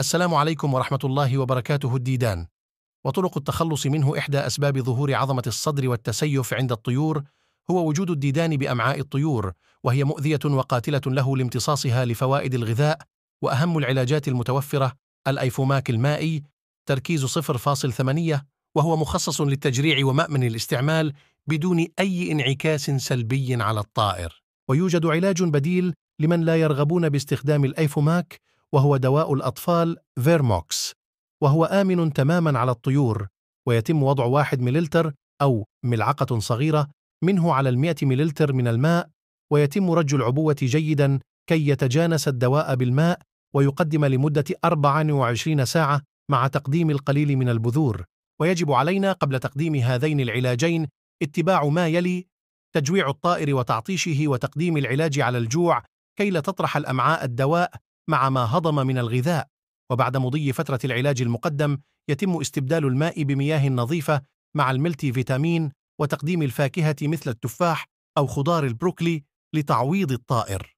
السلام عليكم ورحمة الله وبركاته الديدان وطرق التخلص منه إحدى أسباب ظهور عظمة الصدر والتسيف عند الطيور هو وجود الديدان بأمعاء الطيور وهي مؤذية وقاتلة له لامتصاصها لفوائد الغذاء وأهم العلاجات المتوفرة الأيفوماك المائي تركيز 0.8 وهو مخصص للتجريع ومأمن الاستعمال بدون أي انعكاس سلبي على الطائر ويوجد علاج بديل لمن لا يرغبون باستخدام الأيفوماك وهو دواء الأطفال فيرموكس وهو آمن تماما على الطيور ويتم وضع واحد مللتر أو ملعقة صغيرة منه على المئة مللتر من الماء ويتم رج العبوة جيدا كي يتجانس الدواء بالماء ويقدم لمدة 24 ساعة مع تقديم القليل من البذور ويجب علينا قبل تقديم هذين العلاجين اتباع ما يلي تجويع الطائر وتعطيشه وتقديم العلاج على الجوع كي لا تطرح الأمعاء الدواء مع ما هضم من الغذاء وبعد مضي فترة العلاج المقدم يتم استبدال الماء بمياه نظيفة مع الملتي فيتامين وتقديم الفاكهة مثل التفاح أو خضار البروكلي لتعويض الطائر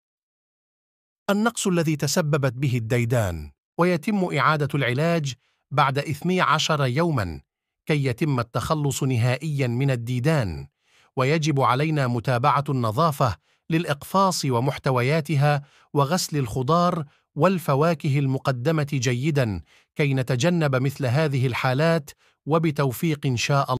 النقص الذي تسببت به الديدان ويتم إعادة العلاج بعد 12 يوماً كي يتم التخلص نهائياً من الديدان ويجب علينا متابعة النظافة للإقفاص ومحتوياتها وغسل الخضار والفواكه المقدمة جيدا كي نتجنب مثل هذه الحالات وبتوفيق إن شاء الله